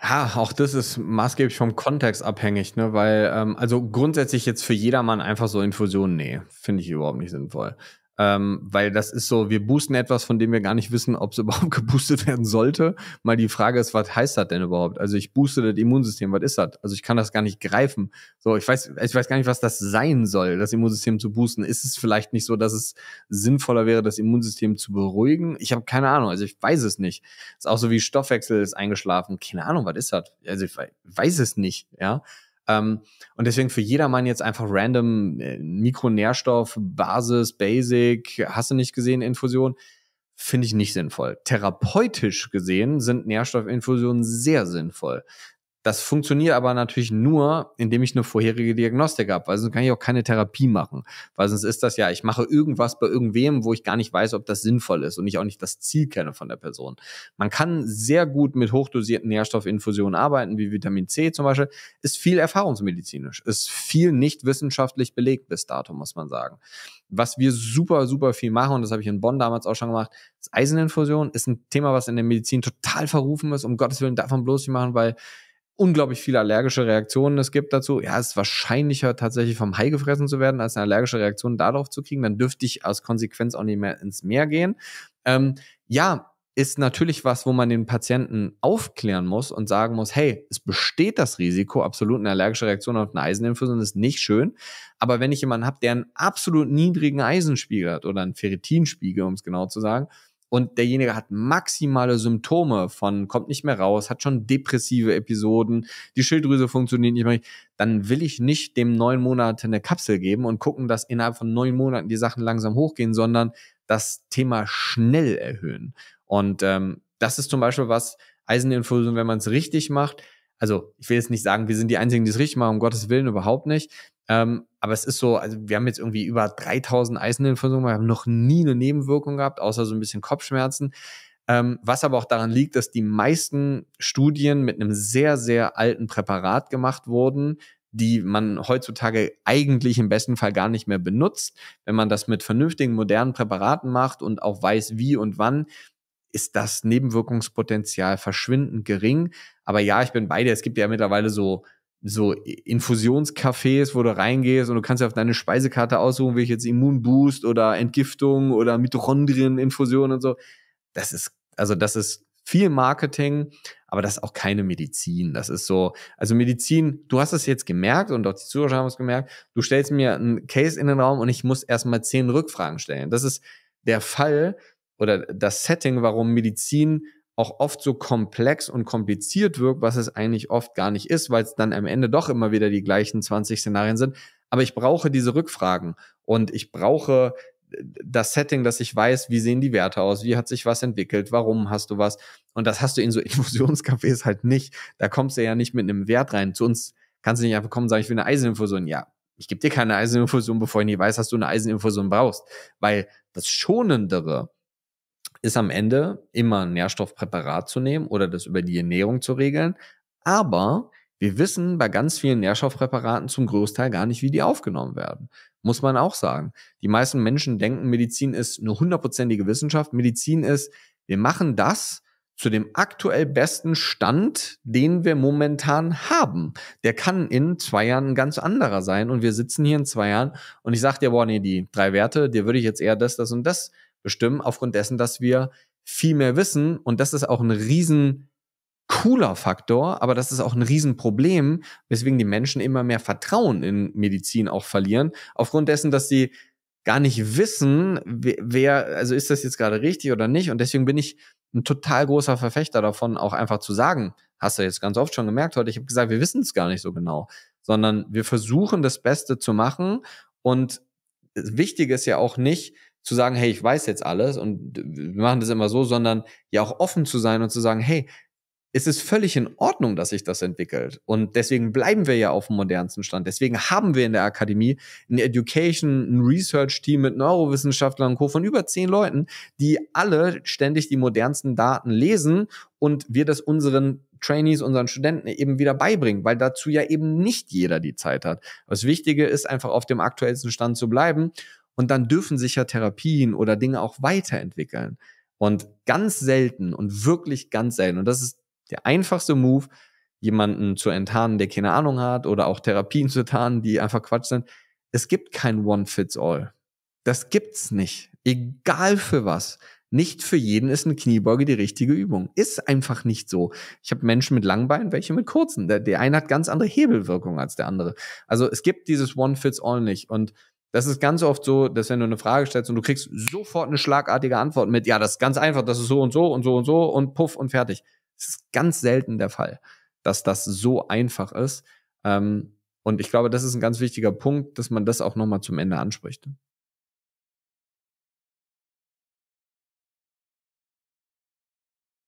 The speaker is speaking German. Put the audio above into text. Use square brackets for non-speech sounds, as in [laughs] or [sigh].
Ja, auch das ist maßgeblich vom Kontext abhängig, ne? Weil, ähm, also grundsätzlich jetzt für jedermann einfach so Infusionen, nee, finde ich überhaupt nicht sinnvoll. Ähm, weil das ist so, wir boosten etwas, von dem wir gar nicht wissen, ob es [laughs] überhaupt geboostet werden sollte. Mal die Frage ist, was heißt das denn überhaupt? Also ich booste das Immunsystem, was ist das? Also ich kann das gar nicht greifen. So, ich weiß, ich weiß gar nicht, was das sein soll, das Immunsystem zu boosten. Ist es vielleicht nicht so, dass es sinnvoller wäre, das Immunsystem zu beruhigen? Ich habe keine Ahnung, also ich weiß es nicht. Ist auch so wie Stoffwechsel ist eingeschlafen. Keine Ahnung, was ist das? Also ich weiß es nicht, ja. Ähm, und deswegen für jedermann jetzt einfach random äh, Mikronährstoff, Basis, Basic, hast du nicht gesehen, Infusion, finde ich nicht sinnvoll. Therapeutisch gesehen sind Nährstoffinfusionen sehr sinnvoll. Das funktioniert aber natürlich nur, indem ich eine vorherige Diagnostik habe, weil sonst kann ich auch keine Therapie machen. Weil sonst ist das ja, ich mache irgendwas bei irgendwem, wo ich gar nicht weiß, ob das sinnvoll ist und ich auch nicht das Ziel kenne von der Person. Man kann sehr gut mit hochdosierten Nährstoffinfusionen arbeiten, wie Vitamin C zum Beispiel. Ist viel erfahrungsmedizinisch, ist viel nicht wissenschaftlich belegt bis dato, muss man sagen. Was wir super, super viel machen, und das habe ich in Bonn damals auch schon gemacht, ist Eiseninfusion, ist ein Thema, was in der Medizin total verrufen ist. Um Gottes Willen darf man bloß nicht machen, weil unglaublich viele allergische Reaktionen es gibt dazu. Ja, es ist wahrscheinlicher, tatsächlich vom Hai gefressen zu werden, als eine allergische Reaktion darauf zu kriegen. Dann dürfte ich als Konsequenz auch nicht mehr ins Meer gehen. Ähm, ja, ist natürlich was, wo man den Patienten aufklären muss und sagen muss, hey, es besteht das Risiko, absolut eine allergische Reaktion auf eine Eiseninfusion ist nicht schön. Aber wenn ich jemanden habe, der einen absolut niedrigen Eisenspiegel hat oder einen Ferritinspiegel, um es genau zu sagen, und derjenige hat maximale Symptome von kommt nicht mehr raus, hat schon depressive Episoden, die Schilddrüse funktioniert nicht mehr, dann will ich nicht dem neun Monate eine Kapsel geben und gucken, dass innerhalb von neun Monaten die Sachen langsam hochgehen, sondern das Thema schnell erhöhen. Und ähm, das ist zum Beispiel was Eiseninfusion, wenn man es richtig macht. Also ich will jetzt nicht sagen, wir sind die Einzigen, die es richtig machen, um Gottes Willen überhaupt nicht. Ähm, aber es ist so, also wir haben jetzt irgendwie über 3000 Eisnudeln wir haben noch nie eine Nebenwirkung gehabt, außer so ein bisschen Kopfschmerzen. Ähm, was aber auch daran liegt, dass die meisten Studien mit einem sehr, sehr alten Präparat gemacht wurden, die man heutzutage eigentlich im besten Fall gar nicht mehr benutzt. Wenn man das mit vernünftigen, modernen Präparaten macht und auch weiß, wie und wann, ist das Nebenwirkungspotenzial verschwindend gering. Aber ja, ich bin bei dir. Es gibt ja mittlerweile so so Infusionscafés, wo du reingehst und du kannst ja auf deine Speisekarte aussuchen, will ich jetzt Immunboost oder Entgiftung oder Mitochondrieninfusion und so. Das ist, also das ist viel Marketing, aber das ist auch keine Medizin. Das ist so, also Medizin, du hast es jetzt gemerkt und auch die Zuschauer haben es gemerkt, du stellst mir einen Case in den Raum und ich muss erstmal zehn Rückfragen stellen. Das ist der Fall oder das Setting, warum Medizin auch oft so komplex und kompliziert wirkt, was es eigentlich oft gar nicht ist, weil es dann am Ende doch immer wieder die gleichen 20 Szenarien sind. Aber ich brauche diese Rückfragen und ich brauche äh, das Setting, dass ich weiß, wie sehen die Werte aus, wie hat sich was entwickelt, warum hast du was. Und das hast du in so [laughs] Infusionscafés halt nicht. Da kommst du ja nicht mit einem Wert rein. Zu uns kannst du nicht einfach kommen und sagen, ich will eine Eiseninfusion. Ja, ich gebe dir keine Eiseninfusion, bevor ich nicht weiß, dass du eine Eiseninfusion brauchst. Weil das Schonendere ist am Ende immer ein Nährstoffpräparat zu nehmen oder das über die Ernährung zu regeln. Aber wir wissen bei ganz vielen Nährstoffpräparaten zum Großteil gar nicht, wie die aufgenommen werden. Muss man auch sagen. Die meisten Menschen denken, Medizin ist eine hundertprozentige Wissenschaft. Medizin ist, wir machen das zu dem aktuell besten Stand, den wir momentan haben. Der kann in zwei Jahren ein ganz anderer sein. Und wir sitzen hier in zwei Jahren und ich sage dir, boah, nee, die drei Werte, dir würde ich jetzt eher das, das und das bestimmen, aufgrund dessen, dass wir viel mehr wissen. Und das ist auch ein riesen cooler Faktor, aber das ist auch ein Riesenproblem, weswegen die Menschen immer mehr Vertrauen in Medizin auch verlieren, aufgrund dessen, dass sie gar nicht wissen, wer, also ist das jetzt gerade richtig oder nicht. Und deswegen bin ich ein total großer Verfechter davon, auch einfach zu sagen, hast du jetzt ganz oft schon gemerkt heute, ich habe gesagt, wir wissen es gar nicht so genau, sondern wir versuchen das Beste zu machen. Und wichtig ist ja auch nicht, zu sagen, hey, ich weiß jetzt alles und wir machen das immer so, sondern ja auch offen zu sein und zu sagen, hey, es ist völlig in Ordnung, dass sich das entwickelt. Und deswegen bleiben wir ja auf dem modernsten Stand. Deswegen haben wir in der Akademie ein Education, ein Research-Team mit Neurowissenschaftlern und Co. von über zehn Leuten, die alle ständig die modernsten Daten lesen und wir das unseren Trainees, unseren Studenten eben wieder beibringen, weil dazu ja eben nicht jeder die Zeit hat. Das Wichtige ist einfach auf dem aktuellsten Stand zu bleiben und dann dürfen sich ja Therapien oder Dinge auch weiterentwickeln. Und ganz selten und wirklich ganz selten, und das ist der einfachste Move, jemanden zu enttarnen, der keine Ahnung hat oder auch Therapien [laughs] zu tarnen, die einfach Quatsch sind. Es gibt kein One-Fits-All. Das gibt's nicht. Egal für was. Nicht für jeden ist eine Kniebeuge die richtige Übung. Ist einfach nicht so. Ich habe Menschen mit langen Beinen, welche mit kurzen. Der, der eine hat ganz andere Hebelwirkung als der andere. Also es gibt dieses One-Fits-All nicht. Und das ist ganz oft so, dass wenn du eine Frage stellst und du kriegst sofort eine schlagartige Antwort mit, ja, das ist ganz einfach, das ist so und so und so und so und puff und fertig. Das ist ganz selten der Fall, dass das so einfach ist. Ähm, und ich glaube, das ist ein ganz wichtiger Punkt, dass man das auch nochmal zum Ende anspricht.